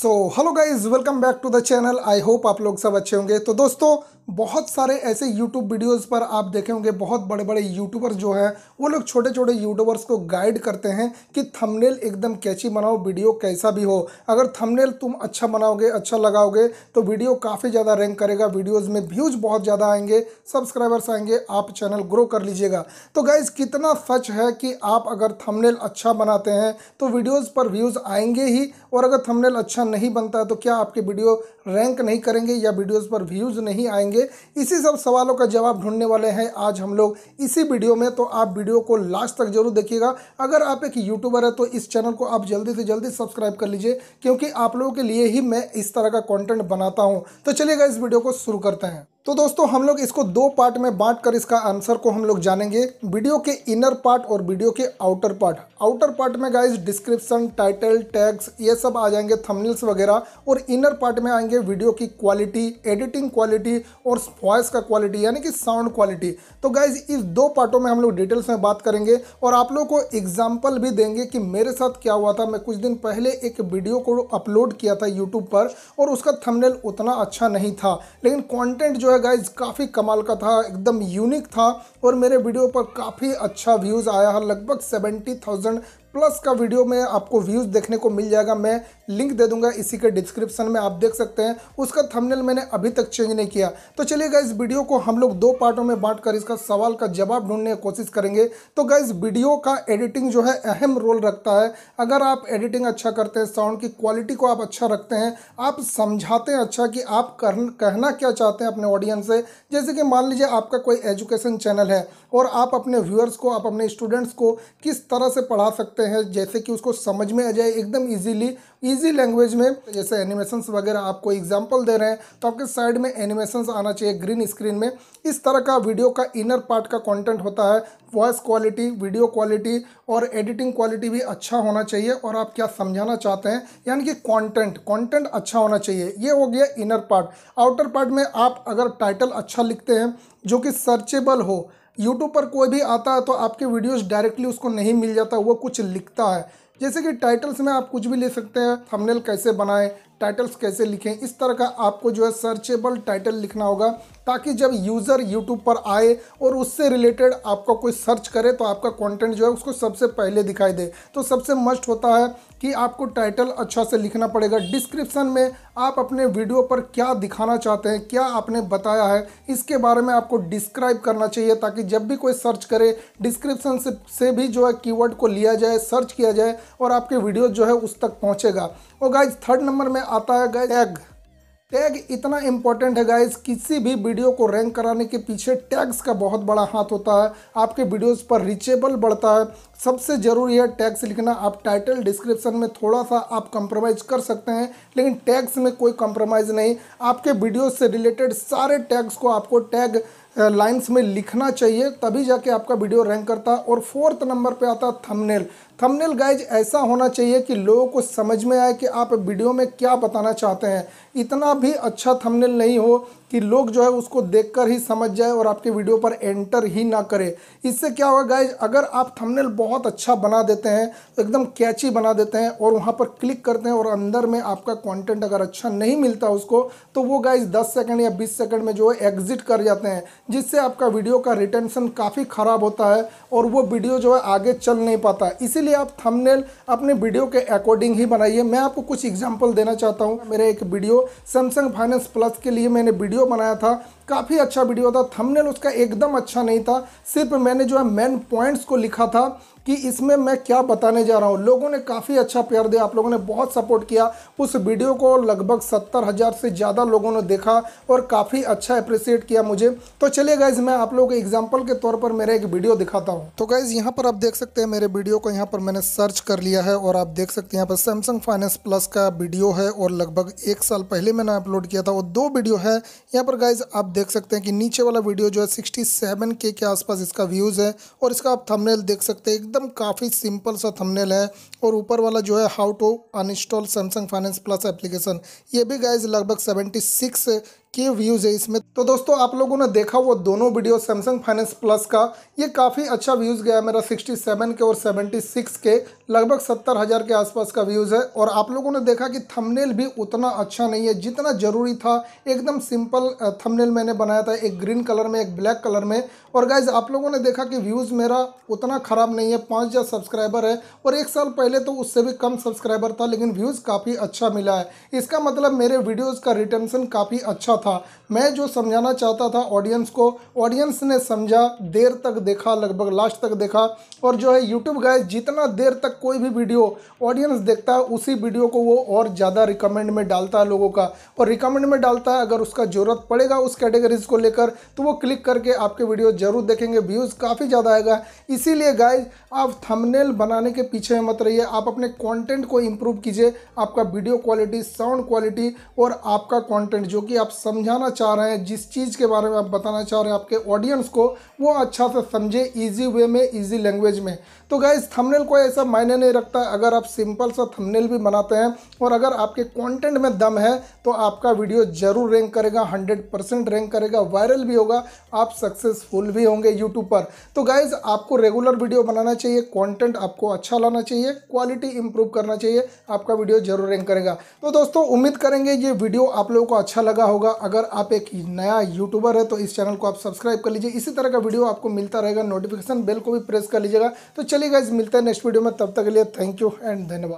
so hello guys welcome back to the channel I hope आप लोग सब अच्छे होंगे तो दोस्तों बहुत सारे ऐसे यूट्यूब वीडियोस पर आप देखे होंगे बहुत बड़े बड़े यूट्यूबर जो हैं वो लोग छोटे छोटे यूट्यूबर्स को गाइड करते हैं कि थंबनेल एकदम कैची बनाओ वीडियो कैसा भी हो अगर थंबनेल तुम अच्छा बनाओगे अच्छा लगाओगे तो वीडियो काफ़ी ज़्यादा रैंक करेगा वीडियोज़ में व्यूज़ बहुत ज़्यादा आएंगे सब्सक्राइबर्स आएंगे आप चैनल ग्रो कर लीजिएगा तो गाइज़ कितना सच है कि आप अगर थमनेल अच्छा बनाते हैं तो वीडियोज़ पर व्यूज़ आएंगे ही और अगर थमनेल अच्छा अच्छा नहीं बनता है तो क्या आपके वीडियो रैंक नहीं करेंगे या वीडियोस पर व्यूज़ नहीं आएंगे इसी सब सवालों का जवाब ढूंढने वाले हैं आज हम लोग इसी वीडियो में तो आप वीडियो को लास्ट तक जरूर देखिएगा अगर आप एक यूट्यूबर है तो इस चैनल को आप जल्दी से जल्दी सब्सक्राइब कर लीजिए क्योंकि आप लोगों के लिए ही मैं इस तरह का कॉन्टेंट बनाता हूँ तो चलिएगा इस वीडियो को शुरू करते हैं तो दोस्तों हम लोग इसको दो पार्ट में बांट कर इसका आंसर को हम लोग जानेंगे वीडियो के इनर पार्ट और वीडियो के आउटर पार्ट आउटर पार्ट में गाइज डिस्क्रिप्शन टाइटल टैग्स ये सब आ जाएंगे थंबनेल्स वगैरह और इनर पार्ट में आएंगे वीडियो की क्वालिटी एडिटिंग क्वालिटी और वॉइस का क्वालिटी यानी कि साउंड क्वालिटी तो गाइज इस दो पार्टों में हम लोग डिटेल्स में बात करेंगे और आप लोग को एग्जाम्पल भी देंगे कि मेरे साथ क्या हुआ था मैं कुछ दिन पहले एक वीडियो को अपलोड किया था यूट्यूब पर और उसका थमनेल उतना अच्छा नहीं था लेकिन कॉन्टेंट जो है गाइज काफ़ी कमाल का था एकदम यूनिक था और मेरे वीडियो पर काफ़ी अच्छा व्यूज़ आया है लगभग सेवेंटी थाउजेंड प्लस का वीडियो में आपको व्यूज़ देखने को मिल जाएगा मैं लिंक दे दूंगा इसी के डिस्क्रिप्शन में आप देख सकते हैं उसका थंबनेल मैंने अभी तक चेंज नहीं किया तो चलिएगा इस वीडियो को हम लोग दो पार्टों में बांट कर इसका सवाल का जवाब ढूंढने की कोशिश करेंगे तो गाइज वीडियो का एडिटिंग जो है अहम रोल रखता है अगर आप एडिटिंग अच्छा करते हैं साउंड की क्वालिटी को आप अच्छा रखते हैं आप समझाते हैं अच्छा कि आप कहना क्या चाहते हैं अपने ऑडियंस से जैसे कि मान लीजिए आपका कोई एजुकेशन चैनल है और आप अपने व्यूअर्स को आप अपने स्टूडेंट्स को किस तरह से पढ़ा सकते हैं सकते हैं जैसे कि उसको समझ में आ जाए एकदम इजीली इजी लैंग्वेज में जैसे एनिमेशंस वगैरह आपको एग्जाम्पल दे रहे हैं तो आपके साइड में एनिमेशंस आना चाहिए ग्रीन स्क्रीन में इस तरह का वीडियो का इनर पार्ट का कंटेंट होता है वॉइस क्वालिटी वीडियो क्वालिटी और एडिटिंग क्वालिटी भी अच्छा होना चाहिए और आप क्या समझाना चाहते हैं यानी कि कॉन्टेंट कॉन्टेंट अच्छा होना चाहिए ये हो गया इनर पार्ट आउटर पार्ट में आप अगर टाइटल अच्छा लिखते हैं जो कि सर्चेबल हो यूट्यूब पर कोई भी आता है तो आपके वीडियोस डायरेक्टली उसको नहीं मिल जाता वो कुछ लिखता है जैसे कि टाइटल्स में आप कुछ भी ले सकते हैं थंबनेल कैसे बनाएं टाइटल्स कैसे लिखें इस तरह का आपको जो है सर्चेबल टाइटल लिखना होगा ताकि जब यूज़र यूट्यूब पर आए और उससे रिलेटेड आपका कोई सर्च करे तो आपका कंटेंट जो है उसको सबसे पहले दिखाई दे तो सबसे मस्ट होता है कि आपको टाइटल अच्छा से लिखना पड़ेगा डिस्क्रिप्शन में आप अपने वीडियो पर क्या दिखाना चाहते हैं क्या आपने बताया है इसके बारे में आपको डिस्क्राइब करना चाहिए ताकि जब भी कोई सर्च करे डिस्क्रिप्शन से, से भी जो है कीवर्ड को लिया जाए सर्च किया जाए और आपके वीडियो जो है उस तक पहुँचेगा और गाइज थर्ड नंबर में आता है गाइज टैग टैग इतना इंपॉर्टेंट है गाइज किसी भी वीडियो को रैंक कराने के पीछे टैग्स का बहुत बड़ा हाथ होता है आपके वीडियोस पर रीचेबल बढ़ता है सबसे ज़रूरी है टैग्स लिखना आप टाइटल डिस्क्रिप्शन में थोड़ा सा आप कंप्रोमाइज़ कर सकते हैं लेकिन टैग्स में कोई कंप्रोमाइज़ नहीं आपके वीडियो से रिलेटेड सारे टैग्स को आपको टैग लाइन्स में लिखना चाहिए तभी जाके आपका वीडियो रैंक करता है और फोर्थ नंबर पे आता है थंबनेल थंबनेल गाइज ऐसा होना चाहिए कि लोगों को समझ में आए कि आप वीडियो में क्या बताना चाहते हैं इतना भी अच्छा थंबनेल नहीं हो कि लोग जो है उसको देखकर ही समझ जाए और आपके वीडियो पर एंटर ही ना करे इससे क्या होगा गाइज अगर आप थंबनेल बहुत अच्छा बना देते हैं तो एकदम कैची बना देते हैं और वहाँ पर क्लिक करते हैं और अंदर में आपका कॉन्टेंट अगर अच्छा नहीं मिलता उसको तो वो गाइज दस सेकेंड या बीस सेकेंड में जो है एग्जिट कर जाते हैं जिससे आपका वीडियो का रिटेंशन काफ़ी ख़राब होता है और वो वीडियो जो है आगे चल नहीं पाता इसी इसीलिए आप थंबनेल अपने वीडियो के अकॉर्डिंग ही बनाइए मैं आपको कुछ एग्जाम्पल देना चाहता हूँ मेरे एक वीडियो सैमसंग फाइनेंस प्लस के लिए मैंने वीडियो बनाया था काफ़ी अच्छा वीडियो था थंबनेल उसका एकदम अच्छा नहीं था सिर्फ मैंने जो है मेन पॉइंट्स को लिखा था कि इसमें मैं क्या बताने जा रहा हूँ लोगों ने काफ़ी अच्छा प्यार दिया आप लोगों ने बहुत सपोर्ट किया उस वीडियो को लगभग सत्तर हज़ार से ज़्यादा लोगों ने देखा और काफ़ी अच्छा अप्रिसिएट किया मुझे तो चलिए गाइज मैं आप लोगों को एग्जाम्पल के तौर पर मेरा एक वीडियो दिखाता हूँ तो गाइज यहाँ पर आप देख सकते हैं मेरे वीडियो को यहाँ पर मैंने सर्च कर लिया है और आप देख सकते हैं यहाँ पर सैमसंग फाइनेंस प्लस का वीडियो है और लगभग एक साल पहले मैंने अपलोड किया था और दो वीडियो है यहाँ पर गाइज आप देख सकते हैं कि नीचे वाला वीडियो जो है सिक्सटी सेवन के आसपास इसका व्यूज़ है और इसका आप थमनेल देख सकते हैं एकदम काफ़ी सिंपल सा थंबनेल है और ऊपर वाला जो है how to uninstall Samsung finance plus application ये भी गाइज लगभग सेवेंटी सिक्स के व्यूज़ है इसमें तो दोस्तों आप लोगों ने देखा वो दोनों वीडियो सैमसंग फाइनेंस प्लस का ये काफ़ी अच्छा व्यूज़ गया मेरा 67 के और 76 के लगभग सत्तर हज़ार के आसपास का व्यूज़ है और आप लोगों ने देखा कि थंबनेल भी उतना अच्छा नहीं है जितना ज़रूरी था एकदम सिंपल थंबनेल मैंने बनाया था एक ग्रीन कलर में एक ब्लैक कलर में और गाइज आप लोगों ने देखा कि व्यूज़ मेरा उतना ख़राब नहीं है पाँच हज़ार सब्सक्राइबर है और एक साल पहले तो उससे भी कम सब्सक्राइबर था लेकिन व्यूज़ काफ़ी अच्छा मिला है इसका मतलब मेरे वीडियोज़ का रिटेंशन काफ़ी अच्छा था मैं जो समझाना चाहता था ऑडियंस को ऑडियंस ने समझा देर तक देखा लगभग लास्ट तक देखा और जो है यूट्यूब गाय जितना देर तक कोई भी वीडियो ऑडियंस देखता है उसी वीडियो को वो और ज़्यादा रिकमेंड में डालता है लोगों का और रिकमेंड में डालता है अगर उसका ज़रूरत पड़ेगा उस कैटेगरीज को लेकर तो वो क्लिक करके आपके वीडियो ज़रूर देखेंगे व्यूज़ काफ़ी ज़्यादा आएगा इसीलिए गाय आप थमनेल बनाने के पीछे मत रहिए आप अपने कॉन्टेंट को इम्प्रूव कीजिए आपका वीडियो क्वालिटी साउंड क्वालिटी और आपका कॉन्टेंट जो कि आप सब समझाना चाह रहे हैं जिस चीज़ के बारे में आप बताना चाह रहे हैं आपके ऑडियंस को वो अच्छा से समझे इजी वे में इजी लैंग्वेज में तो गाइज थंबनेल कोई ऐसा मायने नहीं रखता अगर आप सिंपल सा थंबनेल भी बनाते हैं और अगर आपके कंटेंट में दम है तो आपका वीडियो ज़रूर रैंक करेगा हंड्रेड परसेंट रैंक करेगा वायरल भी होगा आप सक्सेसफुल भी होंगे यूट्यूब पर तो गाइज़ आपको रेगुलर वीडियो बनाना चाहिए कॉन्टेंट आपको अच्छा लाना चाहिए क्वालिटी इंप्रूव करना चाहिए आपका वीडियो जरूर रैंक करेगा तो दोस्तों उम्मीद करेंगे ये वीडियो आप लोगों को अच्छा लगा होगा अगर आप एक नया यूट्यूबर है तो इस चैनल को आप सब्सक्राइब कर लीजिए इसी तरह का वीडियो आपको मिलता रहेगा नोटिफिकेशन बेल को भी प्रेस कर लीजिएगा तो चलिए गाइज मिलता है नेक्स्ट वीडियो में तब तक के लिए थैंक यू एंड धन्यवाद